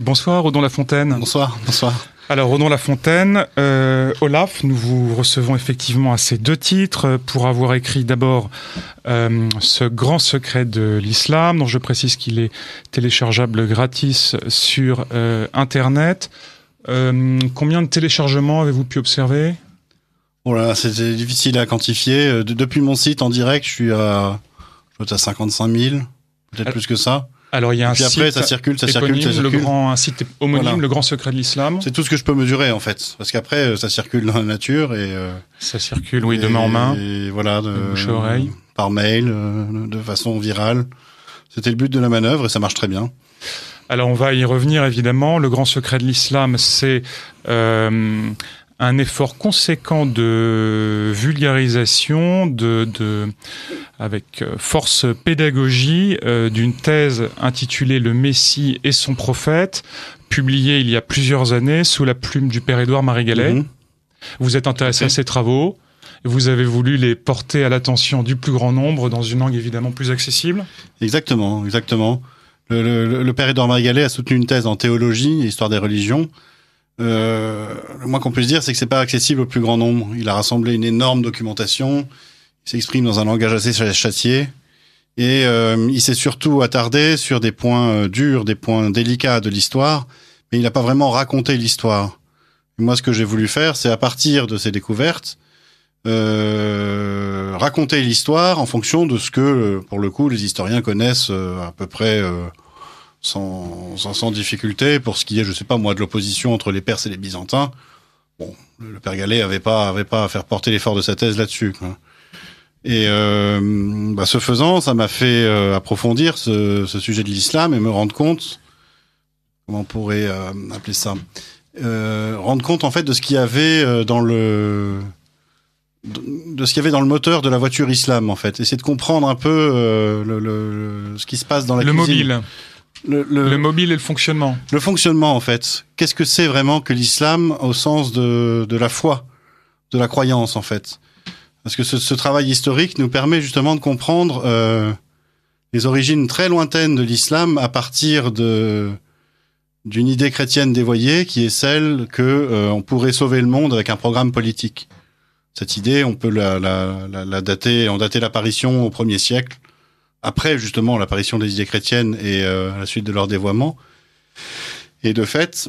Bonsoir, Rodon Lafontaine. Bonsoir, bonsoir. Alors, Rodon Lafontaine, euh, Olaf, nous vous recevons effectivement à ces deux titres pour avoir écrit d'abord euh, Ce grand secret de l'islam, dont je précise qu'il est téléchargeable gratis sur euh, Internet. Euh, combien de téléchargements avez-vous pu observer Oh là, c'était difficile à quantifier. depuis mon site en direct, je suis à, à 55 000, peut-être plus que ça. Alors il y a un site ça circule, Le grand, site homonyme, le grand secret de l'islam. C'est tout ce que je peux mesurer en fait, parce qu'après euh, ça circule dans la nature et euh, ça circule, oui, de main en main. Et voilà, de, bouche à oreille, par mail, euh, de façon virale. C'était le but de la manœuvre et ça marche très bien. Alors on va y revenir évidemment. Le grand secret de l'islam, c'est un effort conséquent de vulgarisation, de, de avec euh, force pédagogie, euh, d'une thèse intitulée Le Messie et son prophète, publiée il y a plusieurs années sous la plume du père Édouard Marie Gallet. Mhm. Vous êtes intéressé à ces travaux vous avez voulu les porter à l'attention du plus grand nombre dans une langue évidemment plus accessible Exactement, exactement. Le, père Édouard Marie a soutenu une thèse en théologie histoire des religions euh, le moins qu'on puisse dire, c'est que c'est pas accessible au plus grand nombre. Il a rassemblé une énorme documentation, il s'exprime dans un langage assez châtié, et euh, il s'est surtout attardé sur des points euh, durs, des points délicats de l'histoire, mais il n'a pas vraiment raconté l'histoire. Moi, ce que j'ai voulu faire, c'est à partir de ces découvertes, raconter l'histoire en fonction de ce que, pour le coup, les historiens connaissent à peu près sans, difficulté. Pour ce qui est, je sais pas moi, de l'opposition entre les Perses et les Byzantins, bon, le père Galais avait pas, avait pas à faire porter l'effort de sa thèse là-dessus. Et euh, bah, ce faisant, ça m'a fait euh, approfondir ce, sujet de l'islam et me rendre compte, comment on pourrait euh, appeler ça, rendre compte en fait de ce qu'il y avait dans le de ce qu'il y avait dans le moteur de la voiture islam en fait essayer de comprendre un peu le, ce qui se passe dans la le mobile le, mobile et le fonctionnement. Le fonctionnement, en fait. Qu'est-ce que c'est vraiment que l'islam au sens de, la foi, de la croyance, en fait Parce que ce, travail historique nous permet justement de comprendre euh, les origines très lointaines de l'islam à partir de d'une idée chrétienne dévoyée qui est celle que euh, on pourrait sauver le monde avec un programme politique. Cette idée, on peut la, dater, on dater l'apparition au premier siècle après justement l'apparition des idées chrétiennes et à euh, la suite de leur dévoiement. Et de fait,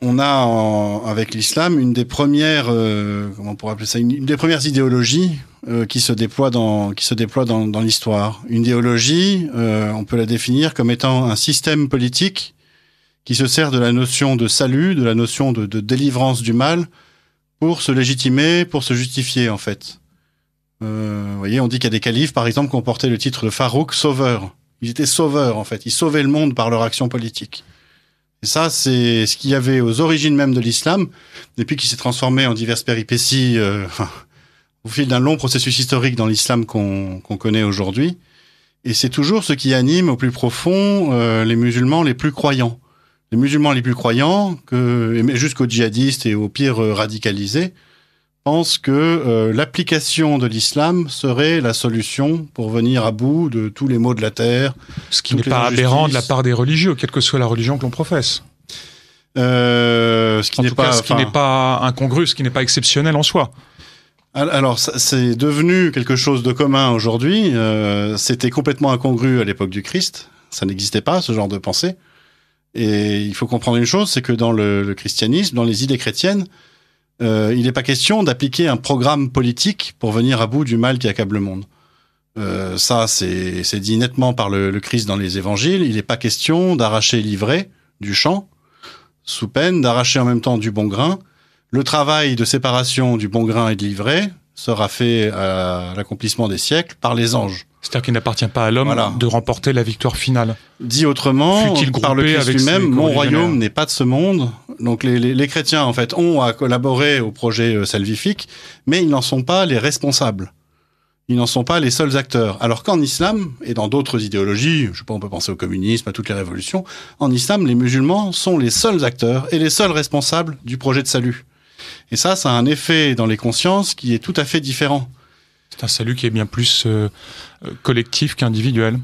on a avec l'islam une des premières, euh, comment on appeler ça, une, des premières idéologies euh, qui se déploie dans qui se déploie dans, l'histoire. Une idéologie, on peut la définir comme étant un système politique qui se sert de la notion de salut, de la notion de, de délivrance du mal pour se légitimer, pour se justifier en fait. Euh, vous voyez, on dit qu'il y a des califes, par exemple, qui ont porté le titre de Farouk sauveur. Ils étaient sauveurs, en fait. Ils sauvaient le monde par leur action politique. Et ça, c'est ce qu'il y avait aux origines même de l'islam, et puis qui s'est transformé en diverses péripéties euh, au fil d'un long processus historique dans l'islam qu'on connaît aujourd'hui. Et c'est toujours ce qui anime au plus profond euh, les musulmans les plus croyants. Les musulmans les plus croyants, que jusqu'aux djihadistes et aux pires radicalisés, pense que euh, l'application de l'islam serait la solution pour venir à bout de tous les maux de la terre. Ce qui n'est pas aberrant de la part des religieux, quelle que soit la religion que l'on professe. Euh, ce qui n'est pas, ce qui n'est pas incongru, ce qui n'est pas exceptionnel en soi. Alors, c'est devenu quelque chose de commun aujourd'hui. Euh, c'était complètement incongru à l'époque du Christ. Ça n'existait pas, ce genre de pensée. Et il faut comprendre une chose, c'est que dans le, christianisme, dans les idées chrétiennes, euh, il n'est pas question d'appliquer un programme politique pour venir à bout du mal qui accable le monde. Euh, ça, c'est dit nettement par le, le, Christ dans les évangiles. Il n'est pas question d'arracher l'ivraie du champ, sous peine d'arracher en même temps du bon grain. Le travail de séparation du bon grain et de l'ivraie sera fait à l'accomplissement des siècles par les anges. C'est-à-dire qu'il n'appartient pas à l'homme de remporter la victoire finale. Dit autrement, par le Christ lui-même, mon royaume n'est pas de ce monde. Donc les, chrétiens, en fait, ont à collaborer au projet euh, salvifique, mais ils n'en sont pas les responsables. Ils n'en sont pas les seuls acteurs. Alors qu'en islam, et dans d'autres idéologies, je sais pas, on peut penser au communisme, à toutes les révolutions, en islam, les musulmans sont les seuls acteurs et les seuls responsables du projet de salut. Et ça, ça a un effet dans les consciences qui est tout à fait différent. C'est un salut qui est bien plus euh, collectif qu'individuel.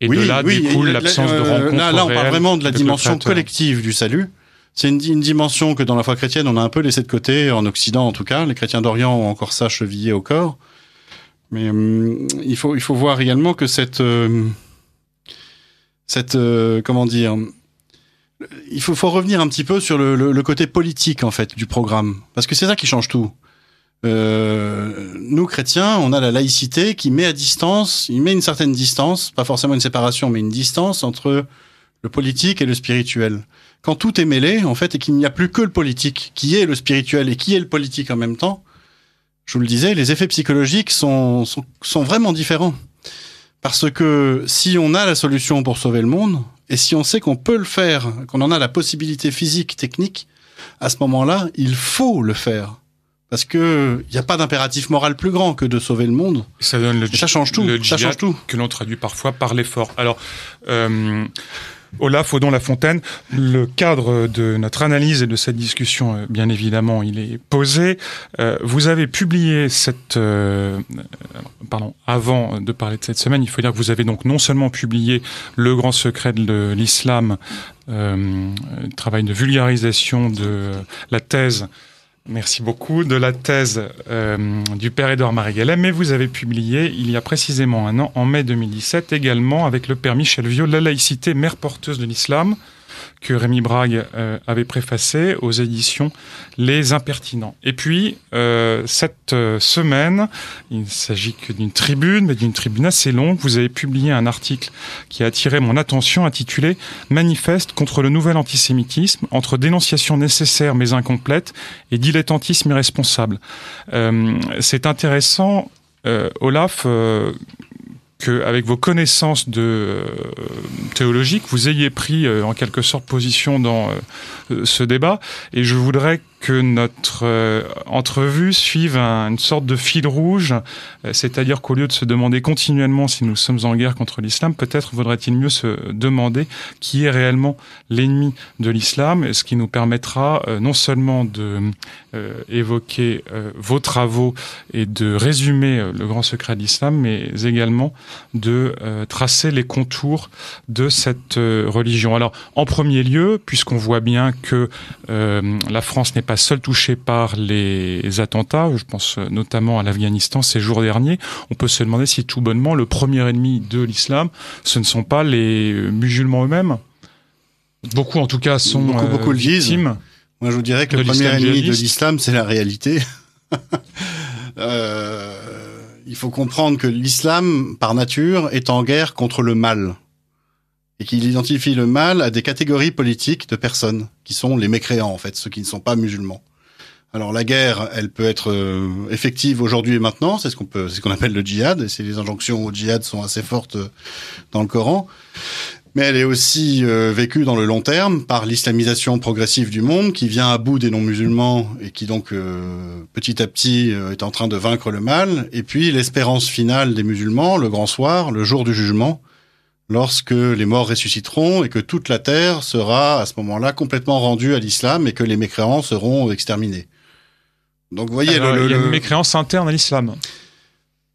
Et oui, de là découle l'absence de euh, rencontre. Là, on parle vraiment de la dimension collective du salut. C'est une, dimension que dans la foi chrétienne, on a un peu laissé de côté, en Occident en tout cas. Les chrétiens d'Orient ont encore ça chevillé au corps. Mais hum, il, faut, il faut voir également que cette. Euh, cette. comment dire Il faut, faut revenir un petit peu sur le, le côté politique, en fait, du programme. Parce que c'est ça qui change tout. Euh, nous chrétiens, on a la laïcité qui met à distance, il met une certaine distance, pas forcément une séparation, mais une distance entre le politique et le spirituel. Quand tout est mêlé, en fait, et qu'il n'y a plus que le politique, qui est le spirituel et qui est le politique en même temps, je vous le disais, les effets psychologiques sont, sont vraiment différents. Parce que si on a la solution pour sauver le monde, et si on sait qu'on peut le faire, qu'on en a la possibilité physique, technique, à ce moment-là, il faut le faire. Parce que il n'y a pas d'impératif moral plus grand que de sauver le monde. Ça donne ça change tout. ça change tout. Que l'on traduit parfois par l'effort. Alors. Euh, Olaf Odon Lafontaine, le cadre de notre analyse et de cette discussion, euh, bien évidemment, il est posé. Euh, vous avez publié cette, euh, pardon, avant de parler de cette semaine, il faut dire que vous avez donc non seulement publié Le Grand Secret de l'Islam, euh, travail de vulgarisation de la thèse Merci beaucoup de la thèse euh, du père Édouard marie mais vous avez publié il y a précisément un an, en mai 2017, également avec le père Michel Vieux, La laïcité, mère porteuse de l'islam, que Rémi Brague euh, avait préfacé aux éditions Les Impertinents. Et puis, euh, cette euh, semaine, il ne s'agit que d'une tribune, mais d'une tribune assez longue, vous avez publié un article qui a attiré mon attention intitulé Manifeste contre le nouvel antisémitisme, entre dénonciation nécessaire mais incomplète et dilettantisme irresponsable. c'est intéressant, Olaf, avec vos connaissances de euh, théologiques, vous ayez pris euh, en quelque sorte position dans euh, ce débat. Et je voudrais que notre euh, entrevue suive une sorte de fil rouge, euh, c'est-à-dire qu'au lieu de se demander continuellement si nous sommes en guerre contre l'islam, peut-être vaudrait-il mieux se demander qui est réellement l'ennemi de l'islam, ce qui nous permettra euh, non seulement de évoquer vos travaux et de résumer le grand secret de l'islam, mais également de tracer les contours de cette religion. Alors, en premier lieu, puisqu'on voit bien que la France n'est pas seul touché par les attentats, je pense euh, notamment à l'Afghanistan ces jours derniers, on peut se demander si tout bonnement le premier ennemi de l'islam, ce ne sont pas les euh, musulmans eux-mêmes. Beaucoup en tout cas sont beaucoup, euh, beaucoup victimes. Moi je vous dirais que le premier ennemi de l'islam, c'est la réalité. il faut comprendre que l'islam, par nature, est en guerre contre le mal et qu'il identifie le mal à des catégories politiques de personnes qui sont les mécréants en fait, ceux qui ne sont pas musulmans. Alors la guerre, elle peut être euh, effective aujourd'hui et maintenant, c'est ce qu'on qu'on appelle le djihad, et c'est les injonctions au djihad sont assez fortes euh, dans le Coran. Mais elle est aussi euh, vécue dans le long terme par l'islamisation progressive du monde qui vient à bout des non-musulmans et qui donc petit à petit est en train de vaincre le mal. Et puis l'espérance finale des musulmans, le grand soir, le jour du jugement, lorsque les morts ressusciteront et que toute la terre sera à ce moment-là complètement rendue à l'islam et que les mécréants seront exterminés. Donc vous voyez, Alors, il y a mécréance interne à l'islam.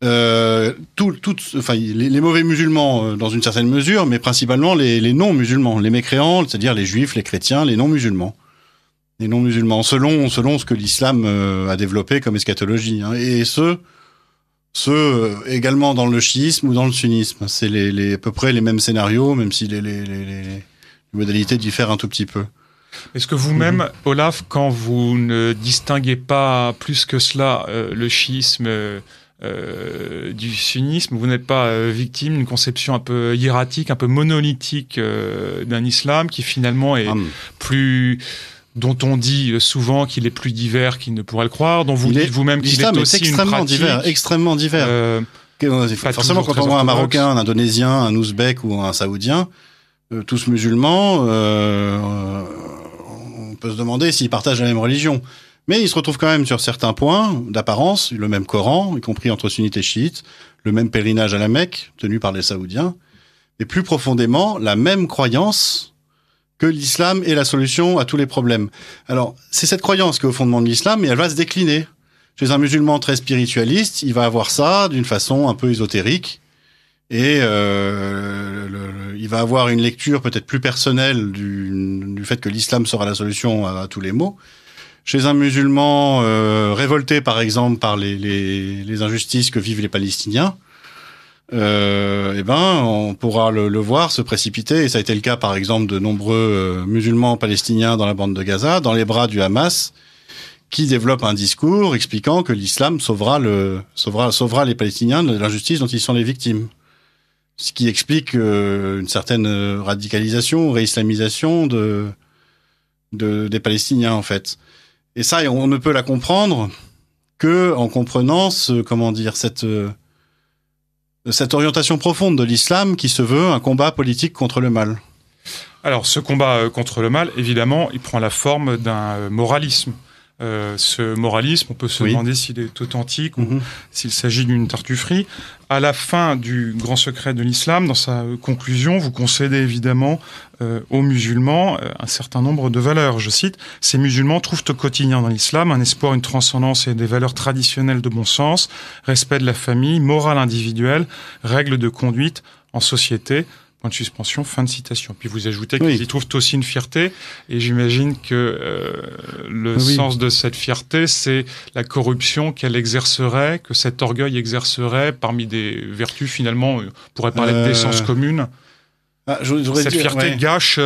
Euh, tout, enfin, les, mauvais musulmans euh, dans une certaine mesure, mais principalement les, non-musulmans, les mécréants, c'est-à-dire les juifs, les chrétiens, les non-musulmans. Les non-musulmans, selon, selon ce que l'islam euh, a développé comme eschatologie. Hein. et ce, ceux euh, également dans le chiisme ou dans le sunnisme. C'est les, les, à peu près les mêmes scénarios, même si les, modalités diffèrent un tout petit peu. Est-ce que vous-même, mhm. Olaf, quand vous ne distinguez pas plus que cela euh, le chiisme euh, du sunnisme, vous n'êtes pas victime d'une conception un peu hiératique, un peu monolithique d'un islam qui finalement est plus dont on dit souvent qu'il est plus divers qu'il ne pourrait le croire, dont vous dites vous-même qu'il est, aussi extrêmement divers, extrêmement divers. Euh, euh, forcément, quand on voit un Marocain, un Indonésien, un Ouzbek ou un Saoudien, euh, tous musulmans, on peut se demander s'ils partagent la même religion. Mais ils se retrouvent quand même sur certains points d'apparence, le même Coran, y compris entre sunnites et chiites, le même pèlerinage à la Mecque, tenu par les Saoudiens, et plus profondément, la même croyance que l'islam est la solution à tous les problèmes. Alors, c'est cette croyance qui est au fondement de l'islam, et elle va se décliner. Chez un musulman très spiritualiste, il va avoir ça d'une façon un peu ésotérique, et euh, il va avoir une lecture peut-être plus personnelle du, fait que l'islam sera la solution à, tous les maux. Chez un musulman euh, révolté, par exemple, par les, injustices que vivent les Palestiniens, euh, eh ben, on pourra le, voir se précipiter. Et ça a été le cas, par exemple, de nombreux euh, musulmans palestiniens dans la bande de Gaza, dans les bras du Hamas, qui développent un discours expliquant que l'islam sauvera, les Palestiniens de l'injustice dont ils sont les victimes. Ce qui explique euh, une certaine radicalisation, réislamisation de, des Palestiniens, en fait. Et ça, on ne peut la comprendre que en comprenant ce, comment dire, cette cette orientation profonde de l'islam qui se veut un combat politique contre le mal Alors ce combat euh, contre le mal, évidemment, il prend la forme d'un euh, moralisme euh, ce moralisme. On peut se demander s'il est authentique ou mhm. s'il s'agit d'une tartufferie. À la fin du grand secret de l'islam, dans sa conclusion, vous concédez évidemment euh, aux musulmans euh, un certain nombre de valeurs. Je cite, Ces musulmans trouvent au quotidien dans l'islam un espoir, une transcendance et des valeurs traditionnelles de bon sens, respect de la famille, morale individuelle, règles de conduite en société de suspension. Fin de citation. Puis vous ajoutez qu'ils y trouvent aussi une fierté. Et j'imagine que euh, le sens de cette fierté, c'est la corruption qu'elle exercerait, que cet orgueil exercerait parmi des vertus, finalement, euh, on pourrait parler de euh. décence commune. Ah, cette fierté gâche.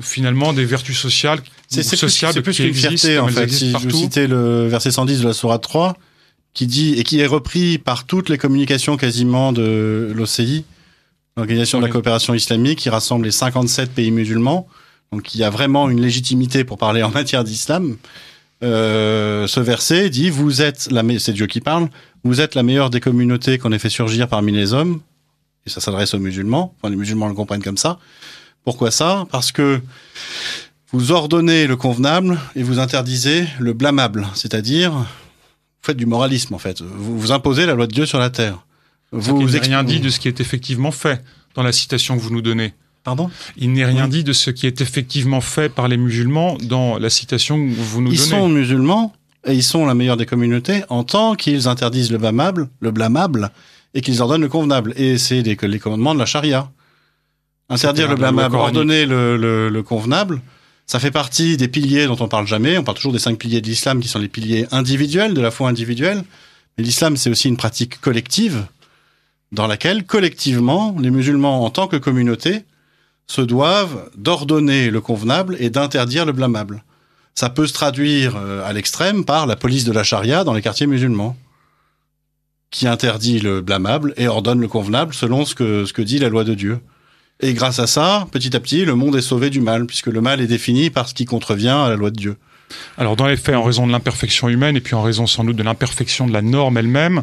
finalement des vertus sociales c'est plus, plus qu'une fierté en fait si partout. je le verset 110 de la sourate 3 qui dit et qui est repris par toutes les communications quasiment de l'OCI l'Organisation de la coopération islamique qui rassemble les 57 pays musulmans. Donc il y a vraiment une légitimité pour parler en matière d'islam. Euh, ce verset dit vous êtes la c'est Dieu qui parle vous êtes la meilleure des communautés qu'on ait fait surgir parmi les hommes et ça s'adresse aux musulmans enfin les musulmans le comprennent comme ça pourquoi ça parce que vous ordonnez le convenable et vous interdisez le blâmable c'est-à-dire vous faites du moralisme en fait vous, vous imposez la loi de Dieu sur la terre vous, n'avez rien dit de ce qui est effectivement fait dans la citation que vous nous donnez. Pardon Il n'est rien dit de ce qui est effectivement fait par les musulmans dans la citation que vous nous donnez. Ils sont musulmans et ils sont la meilleure des communautés en tant qu'ils interdisent le blâmable, le blâmable et qu'ils ordonnent le convenable. Et c'est les, les commandements de la charia. Interdire le blâmable, ordonner le, le, le, convenable, ça fait partie des piliers dont on parle jamais. On parle toujours des cinq piliers de l'islam qui sont les piliers individuels, de la foi individuelle. Mais l'islam, c'est aussi une pratique collective dans laquelle, collectivement, les musulmans, en tant que communauté, se doivent d'ordonner le convenable et d'interdire le blâmable. Ça peut se traduire euh, à l'extrême par la police de la charia dans les quartiers musulmans, qui interdit le blâmable et ordonne le convenable selon ce que, ce que dit la loi de Dieu. Et grâce à ça, petit à petit, le monde est sauvé du mal, puisque le mal est défini par ce qui contrevient à la loi de Dieu. Alors dans les faits, en raison de l'imperfection humaine et puis en raison sans doute de l'imperfection de la norme elle-même,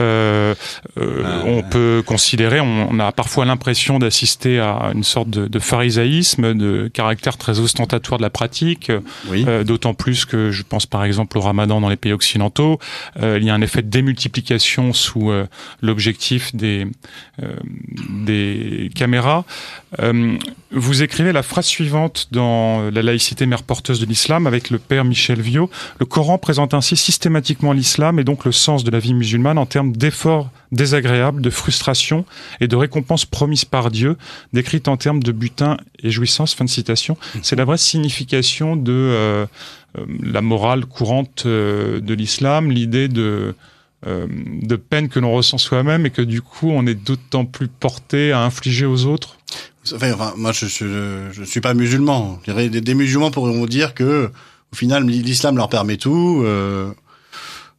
euh, euh, ah, on peut considérer, on, a parfois l'impression d'assister à une sorte de, pharisaïsme, de caractère très ostentatoire de la pratique, euh, d'autant plus que je pense par exemple au ramadan dans les pays occidentaux, il y a un effet de démultiplication sous l'objectif des, des caméras. Euh, vous écrivez la phrase suivante dans La laïcité mère porteuse de l'islam avec le père Michel Viau. Le Coran présente ainsi systématiquement l'islam et donc le sens de la vie musulmane en termes d'efforts désagréables, de frustration et de récompenses promises par Dieu, décrites en termes de butin et jouissance. Fin de citation. C'est la vraie signification de euh, euh, la morale courante de l'islam, l'idée de de peine que l'on ressent soi-même et que du coup on est d'autant plus porté à infliger aux autres Enfin, moi, je, je, suis pas musulman. Des, des musulmans pourront dire que, au final, l'islam leur permet tout. Euh,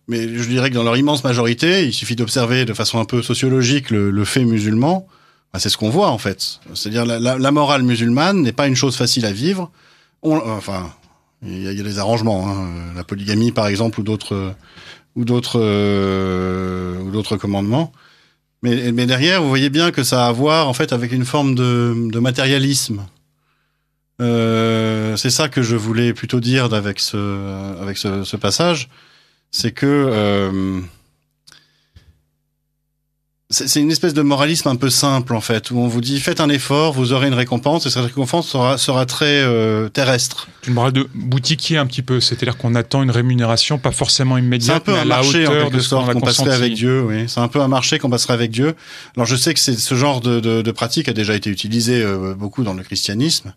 mais je dirais que dans leur immense majorité, il suffit d'observer de façon un peu sociologique le, fait musulman. Bah, c'est ce qu'on voit en fait. C'est-à-dire la, la, morale musulmane n'est pas une chose facile à vivre. enfin, il y, a des arrangements, hein. la polygamie par exemple ou d'autres ou d'autres euh, ou d'autres commandements. Mais, derrière, vous voyez bien que ça a à voir en fait avec une forme de, matérialisme. Euh, c'est ça que je voulais plutôt dire avec ce, avec ce, ce passage, c'est que euh, c'est une espèce de moralisme un peu simple en fait, où on vous dit faites un effort, vous aurez une récompense, et cette récompense sera, sera très euh, terrestre. Une morale de boutiquier un petit peu, c'est-à-dire qu'on attend une rémunération pas forcément immédiate. C'est un peu un marché en quelque qu'on passerait avec Dieu, oui. C'est un peu un marché qu'on passerait avec Dieu. Alors je sais que ce genre de, pratique a déjà été utilisé euh, beaucoup dans le christianisme,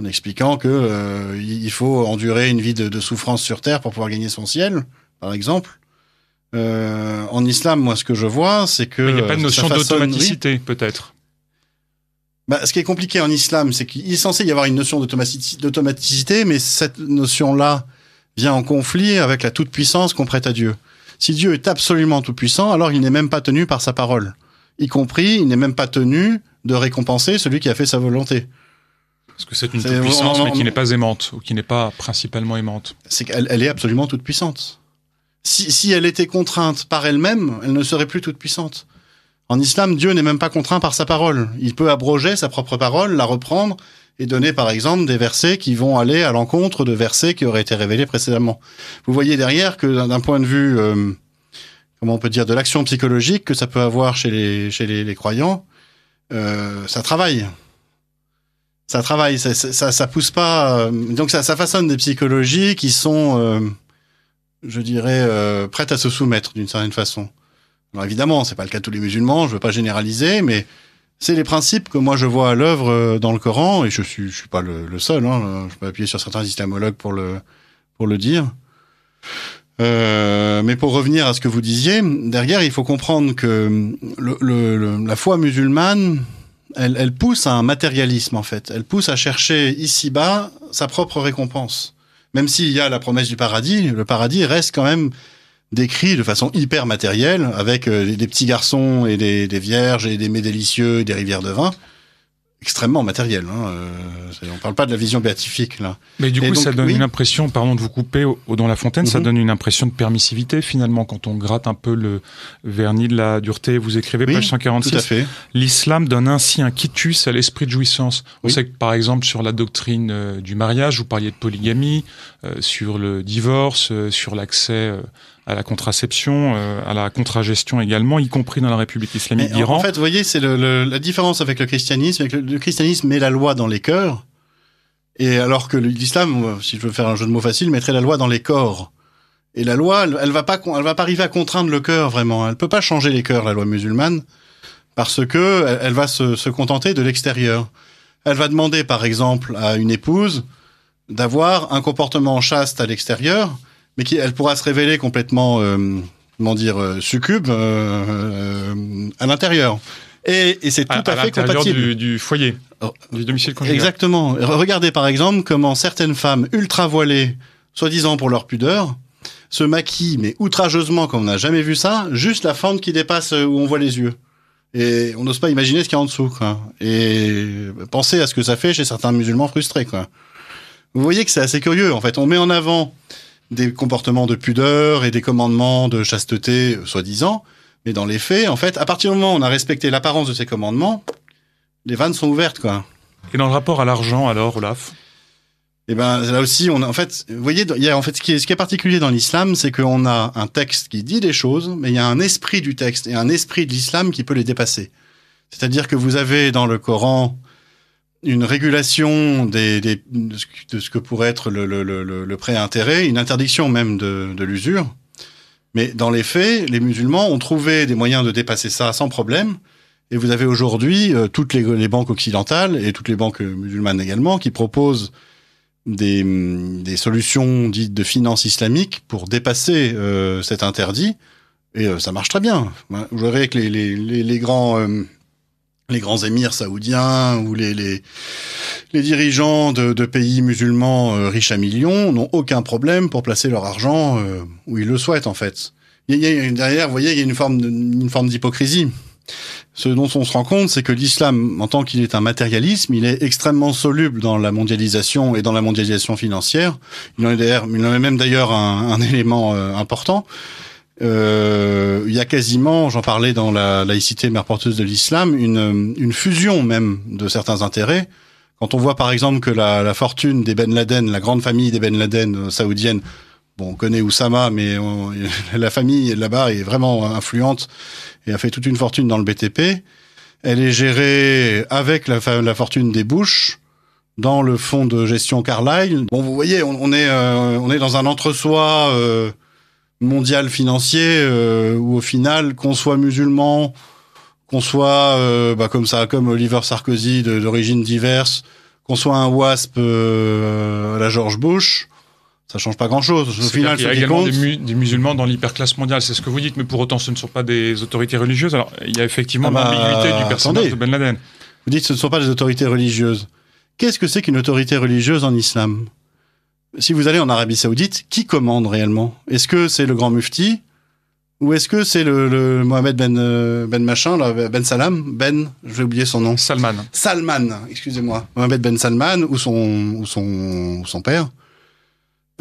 en expliquant qu'il euh, faut endurer une vie de, de souffrance sur terre pour pouvoir gagner son ciel, par exemple. Euh, en islam, moi, ce que je vois, c'est que. Il n'y a pas de notion d'automaticité, peut-être. Bah, ce qui est compliqué en islam, c'est qu'il est censé y avoir une notion d'automaticité, mais cette notion-là vient en conflit avec la toute-puissance qu'on prête à Dieu. Si Dieu est absolument tout-puissant, alors il n'est même pas tenu par sa parole. Y compris, il n'est même pas tenu de récompenser celui qui a fait sa volonté. Parce que c'est une toute-puissance, mais qui n'est pas aimante, ou qui n'est pas principalement aimante. C'est qu'elle elle est absolument toute-puissante si, elle était contrainte par elle-même, elle ne serait plus toute puissante. En islam, Dieu n'est même pas contraint par sa parole. Il peut abroger sa propre parole, la reprendre et donner par exemple des versets qui vont aller à l'encontre de versets qui auraient été révélés précédemment. Vous voyez derrière que d'un point de vue, euh, comment on peut dire, de l'action psychologique que ça peut avoir chez les, croyants, euh, ça travaille. Ça travaille, ça, ça, pousse pas. Euh, donc ça, ça façonne des psychologies qui sont je dirais, euh, prête à se soumettre d'une certaine façon. Alors évidemment, c'est pas le cas de tous les musulmans, je veux pas généraliser, mais c'est les principes que moi je vois à l'œuvre euh, dans le Coran, et je suis, je suis pas le, seul, hein, je peux appuyer sur certains islamologues pour le, pour le dire. Euh, mais pour revenir à ce que vous disiez, derrière, il faut comprendre que la foi musulmane, elle, elle pousse à un matérialisme en fait. Elle pousse à chercher ici-bas sa propre récompense même s'il y a la promesse du paradis, le paradis reste quand même décrit de façon hyper matérielle, avec euh, des petits garçons et des, vierges et des mets délicieux et des rivières de vin extrêmement matériel. Hein. ne euh, on parle pas de la vision béatifique là. Mais du coup, ça donne une impression, pardon de vous couper au, au dans la fontaine, ça mhm. donne une impression de permissivité finalement quand on gratte un peu le vernis de la dureté. Vous écrivez page 146. L'islam donne ainsi un quitus à l'esprit de jouissance. On sait que par exemple sur la doctrine euh, du mariage, vous parliez de polygamie, euh, sur le divorce, sur l'accès à la contraception, euh, à la contragestion également, y compris dans la République islamique d'Iran. En fait, vous voyez, c'est la différence avec le christianisme. Avec le, christianisme met la loi dans les cœurs, et alors que l'islam, euh, si je veux faire un jeu de mots facile, mettrait la loi dans les corps. Et la loi, elle, va pas, elle va pas arriver à contraindre le cœur vraiment. Elle peut pas changer les cœurs, la loi musulmane, parce que elle va se, se contenter de l'extérieur. Elle va demander, par exemple, à une épouse d'avoir un comportement chaste à l'extérieur, mais qui elle pourra se révéler complètement, euh, comment dire, euh, succube euh, euh, à l'intérieur. Et, et c'est tout à, fait compatible du, du foyer, oh, du domicile conjugal. Exactement. Regardez par exemple comment certaines femmes ultra voilées, soi-disant pour leur pudeur, se maquillent mais outrageusement comme on n'a jamais vu ça, juste la fente qui dépasse où on voit les yeux. Et on n'ose pas imaginer ce qu'il y a en dessous, quoi. Et pensez à ce que ça fait chez certains musulmans frustrés, quoi. Vous voyez que c'est assez curieux, en fait. On met en avant des comportements de pudeur et des commandements de chasteté, soi-disant. Mais dans les faits, en fait, à partir du moment où on a respecté l'apparence de ces commandements, les vannes sont ouvertes, quoi. Et dans le rapport à l'argent, alors, Olaf Eh ben, là aussi, on en fait, vous voyez, il en fait, qui est, ce qui est particulier dans l'islam, c'est qu'on a un texte qui dit des choses, mais il y a un esprit du texte et un esprit de l'islam qui peut les dépasser. C'est-à-dire que vous avez dans le Coran une régulation des, des, de ce que pourrait être le, le, le, le prêt à intérêt, une interdiction même de, de l'usure. Mais dans les faits, les musulmans ont trouvé des moyens de dépasser ça sans problème. Et vous avez aujourd'hui euh, toutes les, les, banques occidentales et toutes les banques musulmanes également qui proposent des, des solutions dites de finance islamique pour dépasser euh, cet interdit. Et euh, ça marche très bien. Vous hein, verrez que les, les, les grands les grands émirs saoudiens ou les, les, les dirigeants de, de, pays musulmans euh, riches à millions n'ont aucun problème pour placer leur argent euh, où ils le souhaitent en fait. Il y a, derrière, vous voyez, il y a une forme, une forme d'hypocrisie. Ce dont on se rend compte, c'est que l'islam, en tant qu'il est un matérialisme, il est extrêmement soluble dans la mondialisation et dans la mondialisation financière. Il en est, il en même d'ailleurs un, un élément euh, important. Euh, il y a quasiment, j'en parlais dans la laïcité mère porteuse de l'islam, une, une fusion même de certains intérêts. Quand on voit par exemple que la, la fortune des Ben Laden, la grande famille des Ben Laden euh, saoudienne, bon, on connaît Oussama, mais la famille là-bas est vraiment influente et a fait toute une fortune dans le BTP. Elle est gérée avec la, la fortune des Bush dans le fonds de gestion Carlyle. Bon, vous voyez, on, est euh, on est dans un entre-soi mondial financier ou euh, où au final, qu'on soit musulman, qu'on soit euh, bah, comme ça, comme Oliver Sarkozy d'origine diverse, qu'on soit un WASP euh, à la George Bush, ça change pas grand chose. Au final, il y a également des, musulmans dans l'hyperclasse mondiale, c'est ce que vous dites, mais pour autant, ce ne sont pas des autorités religieuses. Alors, il y a effectivement ah bah, l'ambiguïté du personnage de Ben Laden. Vous dites ce ne sont pas des autorités religieuses. Qu'est-ce que c'est qu'une autorité religieuse en islam si vous allez en Arabie Saoudite, qui commande réellement Est-ce que c'est le grand mufti ou est-ce que c'est le, Mohamed Ben euh, Ben machin là, Ben Salam Ben vais oublier son nom Salman Salman excusez-moi Mohamed Ben Salman ou son son son père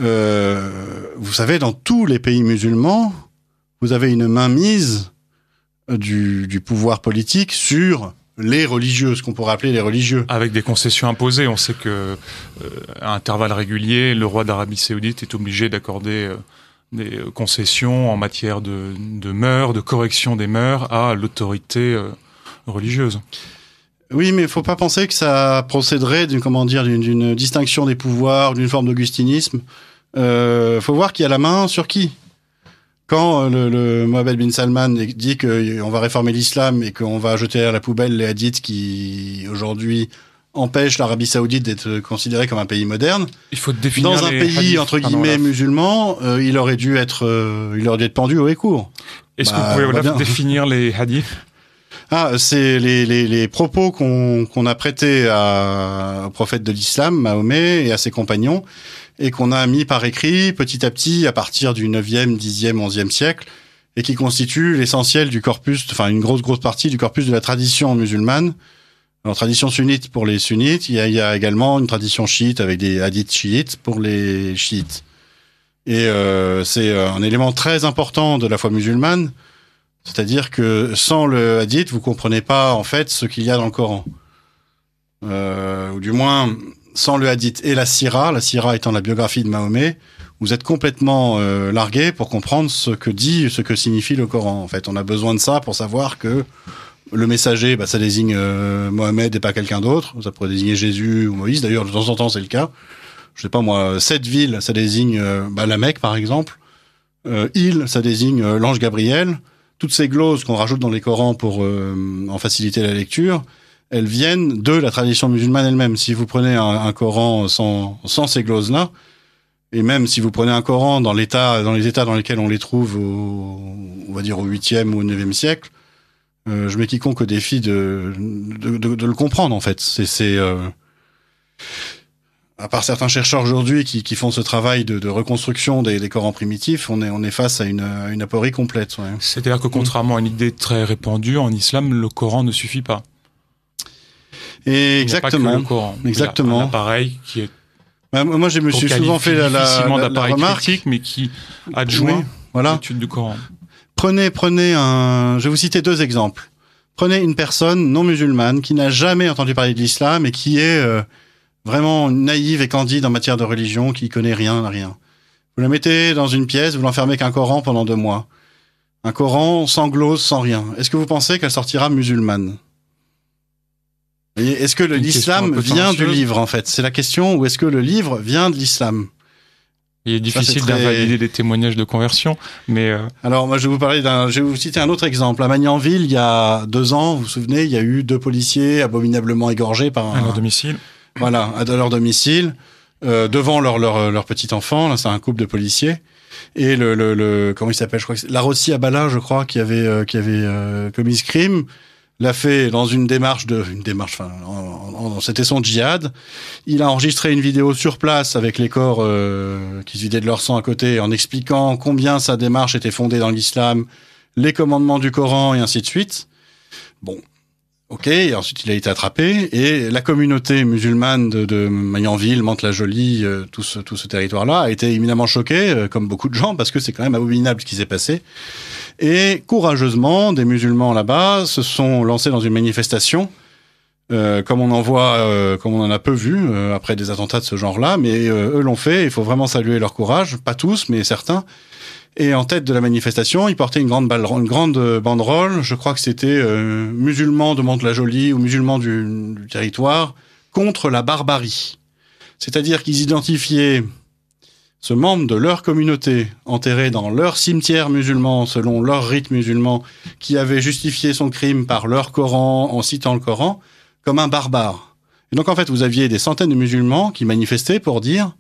euh, vous savez dans tous les pays musulmans vous avez une mainmise mise du pouvoir politique sur les religieux, ce qu'on pourrait appeler les religieux. Avec des concessions imposées, on sait que euh, à intervalles réguliers, le roi d'Arabie Saoudite est obligé d'accorder euh, des euh, concessions en matière de, de, mœurs, de correction des mœurs à l'autorité religieuse. Oui, mais il faut pas penser que ça procéderait d'une comment dire d'une distinction des pouvoirs, d'une forme d'augustinisme. Il faut voir qui a la main sur qui quand euh, le, le, Mohamed bin Salman dit qu'on va réformer l'islam et qu'on va jeter à la poubelle les hadiths qui aujourd'hui empêchent l'Arabie Saoudite d'être considérée comme un pays moderne. Il faut définir dans un pays entre guillemets musulman, euh, il aurait dû être, euh, il aurait dû être pendu au écourt. Est-ce que bah, vous pouvez définir les hadiths ah, c'est les, propos qu'on a prêtés à, au prophète de l'islam, Mahomet, et à ses compagnons, et qu'on a mis par écrit petit à petit à partir du 9e, 10e, 11e siècle et qui constitue l'essentiel du corpus, enfin une grosse grosse partie du corpus de la tradition musulmane. Alors tradition sunnite pour les sunnites, il y a, également une tradition chiite avec des hadiths chiites pour les chiites. Et euh, c'est euh, un élément très important de la foi musulmane, c'est-à-dire que sans le hadith, vous comprenez pas en fait ce qu'il y a dans le Coran. Euh, ou du moins, sans le hadith et la sira, la sira étant la biographie de Mahomet, vous êtes complètement euh, largué pour comprendre ce que dit, ce que signifie le Coran. En fait, on a besoin de ça pour savoir que le messager, bah, ça désigne euh, Mohamed et pas quelqu'un d'autre. Ça pourrait désigner Jésus ou Moïse. D'ailleurs, de temps en temps, c'est le cas. Je sais pas moi, cette ville, ça désigne euh, bah, la Mecque, par exemple. Il, ça désigne l'ange Gabriel. Toutes ces gloses qu'on rajoute dans les Corans pour en faciliter la lecture, elles viennent de la tradition musulmane elle-même. Si vous prenez un, Coran sans, ces glosses là et même si vous prenez un Coran dans l'état, dans les états dans lesquels on les trouve, au, on va dire au 8e ou au 9e siècle, euh, je mets quiconque au défi de, le comprendre en fait. C'est euh, à part certains chercheurs aujourd'hui qui, font ce travail de, reconstruction des, Corans primitifs, on est, face à une, aporie complète. C'est-à-dire que contrairement à une idée très répandue, en islam, le Coran ne suffit pas exactement. Pas Exactement. Un appareil qui est. Bah, moi, je me suis souvent fait la, la, remarque, mais qui adjoint voilà. l'étude du Coran. Prenez, prenez un. Je vais vous citer deux exemples. Prenez une personne non musulmane qui n'a jamais entendu parler de l'islam et qui est euh, vraiment naïve et candide en matière de religion, qui connaît rien, rien. Vous la mettez dans une pièce, vous l'enfermez qu'un Coran pendant deux mois. Un Coran sans glose, sans rien. Est-ce que vous pensez qu'elle sortira musulmane est-ce que l'islam vient du livre, en fait C'est la question, ou est-ce que le livre vient de l'islam il est difficile d'invalider des témoignages de conversion, mais euh, alors moi je vais vous parler d'un, je vais vous citer un autre exemple. À Magnanville, il y a deux ans, vous vous souvenez, il y a eu deux policiers abominablement égorgés par un... à leur domicile. Voilà, à leur domicile, euh, devant leur, leur petit enfant. Là, c'est un couple de policiers et le le, comment il s'appelle Je crois que Larossi je crois, avait qui avait euh, commis ce crime l'a fait dans une démarche de, une démarche, enfin, c'était son djihad. Il a enregistré une vidéo sur place avec les corps euh, qui se vidaient de leur sang à côté, en expliquant combien sa démarche était fondée dans l'islam, les commandements du Coran et ainsi de suite. Bon, Ok, ensuite il a été attrapé et la communauté musulmane de, de Mayenville, Mantes-la-Jolie, euh, tout ce, territoire-là a été éminemment choqué, euh, comme beaucoup de gens, parce que c'est quand même abominable ce qui s'est passé. Et courageusement, des musulmans là-bas se sont lancés dans une manifestation, euh, comme on en voit, comme on en a peu vu après des attentats de ce genre-là, mais eux l'ont fait. Il faut vraiment saluer leur courage, pas tous, mais certains. Et en tête de la manifestation, ils portaient une grande, euh, banderole. Je crois que c'était euh, musulmans de mante la jolie ou musulmans du, territoire contre la barbarie. C'est-à-dire qu'ils identifiaient ce membre de leur communauté enterré dans leur cimetière musulman selon leur rite musulman qui avait justifié son crime par leur Coran en citant le Coran comme un barbare. Et donc en fait, vous aviez des centaines de musulmans qui manifestaient pour dire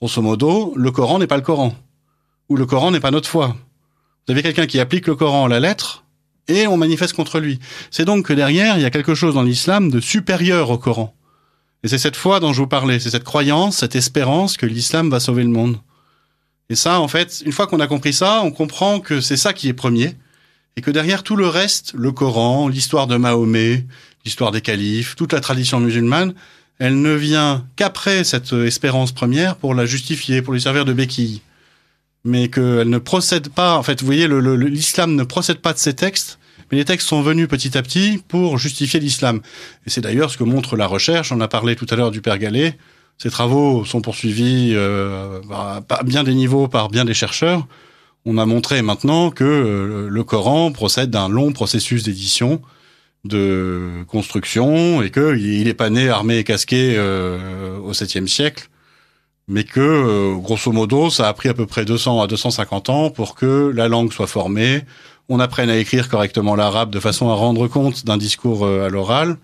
grosso modo, le Coran n'est pas le Coran où le Coran n'est pas notre foi. Vous avez quelqu'un qui applique le Coran à la lettre et on manifeste contre lui. C'est donc que derrière, il y a quelque chose dans l'islam de supérieur au Coran. Et c'est cette foi dont je vous parlais, c'est cette croyance, cette espérance que l'islam va sauver le monde. Et ça, en fait, une fois qu'on a compris ça, on comprend que c'est ça qui est premier, et que derrière tout le reste, le Coran, l'histoire de Mahomet, l'histoire des califes, toute la tradition musulmane, elle ne vient qu'après cette espérance première pour la justifier, pour lui servir de béquille mais qu'elle ne procède pas. En fait, vous voyez, l'islam ne procède pas de ces textes, mais les textes sont venus petit à petit pour justifier l'islam. Et c'est d'ailleurs ce que montre la recherche. On a parlé tout à l'heure du père Gallet. Ces travaux sont poursuivis à euh, bien des niveaux par bien des chercheurs. On a montré maintenant que euh, le Coran procède d'un long processus d'édition, de construction, et qu'il n'est pas né armé et casqué euh, au 7e siècle mais que, euh, grosso modo, ça a pris à peu près 200 à 250 ans pour que la langue soit formée, on apprenne à écrire correctement l'arabe de façon à rendre compte d'un discours euh, à l'oral,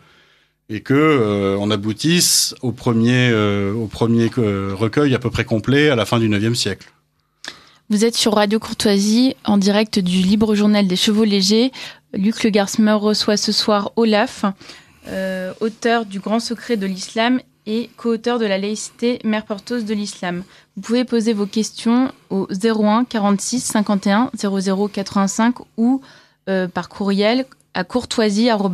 et que euh, on aboutisse au premier, au premier recueil à peu près complet à la fin du IXe siècle. Vous êtes sur Radio Courtoisie, en direct du Libre Journal des Chevaux Légers. Luc Le Garsmeur reçoit ce soir Olaf, auteur du Grand Secret de l'Islam et co-auteur de la laïcité, mère porteuse de l'islam. Vous pouvez poser vos questions au 01 46 51 00 85 ou euh, par courriel à courtoisie.fr.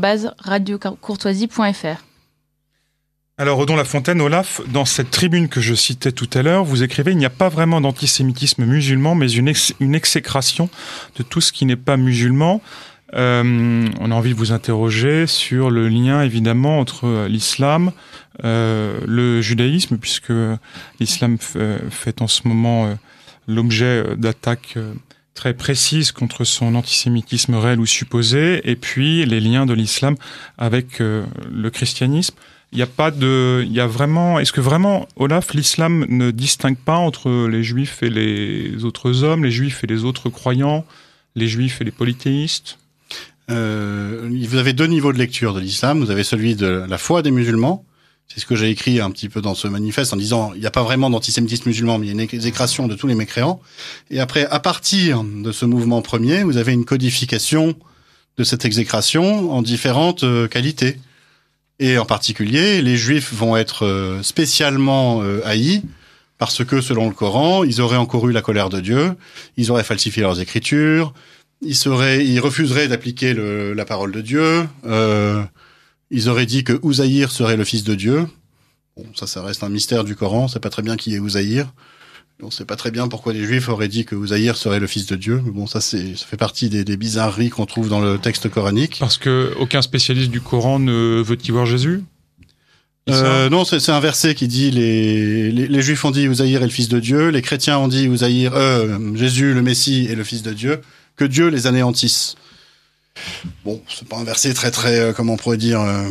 Alors, Odon Lafontaine, Olaf, dans cette tribune que je citais tout à l'heure, vous écrivez Il n'y a pas vraiment d'antisémitisme musulman, mais une, une exécration de tout ce qui n'est pas musulman. Euh, on a envie de vous interroger sur le lien évidemment entre euh, l'islam, euh, le judaïsme, puisque l'islam euh, fait en ce moment l'objet d'attaques très précises contre son antisémitisme réel ou supposé, et puis les liens de l'islam avec le christianisme. Il n'y a pas de, il y a vraiment, est-ce que vraiment, Olaf, l'islam ne distingue pas entre les juifs et les autres hommes, les juifs et les autres croyants, les juifs et les polythéistes euh, vous avez deux niveaux de lecture de l'islam. Vous avez celui de la foi des musulmans. C'est ce que j'ai écrit un petit peu dans ce manifeste en disant il n'y a pas vraiment d'antisémitisme musulman, mais il y a une exécration de tous les mécréants. Et après, à partir de ce mouvement premier, vous avez une codification de cette exécration en différentes euh, qualités. Et en particulier, les juifs vont être euh, spécialement euh, haïs parce que selon le Coran, ils auraient encouru la colère de Dieu, ils auraient falsifié leurs écritures, ils, seraient, ils refuseraient d'appliquer la parole de Dieu. Euh, ils auraient dit que Ouzaïr serait le fils de Dieu. Bon, ça, ça reste un mystère du Coran. C'est pas très bien qui est Ouzaïr. On sait pas très bien pourquoi les Juifs auraient dit que Ouzaïr serait le fils de Dieu. bon, ça, c'est, ça fait partie des, bizarreries qu'on trouve dans le texte coranique. Parce que aucun spécialiste du Coran ne veut y voir Jésus. Euh, non, c'est un verset qui dit les, les, Juifs ont dit Ouzaïr est le fils de Dieu, les chrétiens ont dit Ouzaïr, euh, Jésus le Messie est le fils de Dieu que Dieu les anéantisse. Bon, c'est pas un verset très très, euh, comment on pourrait dire, euh,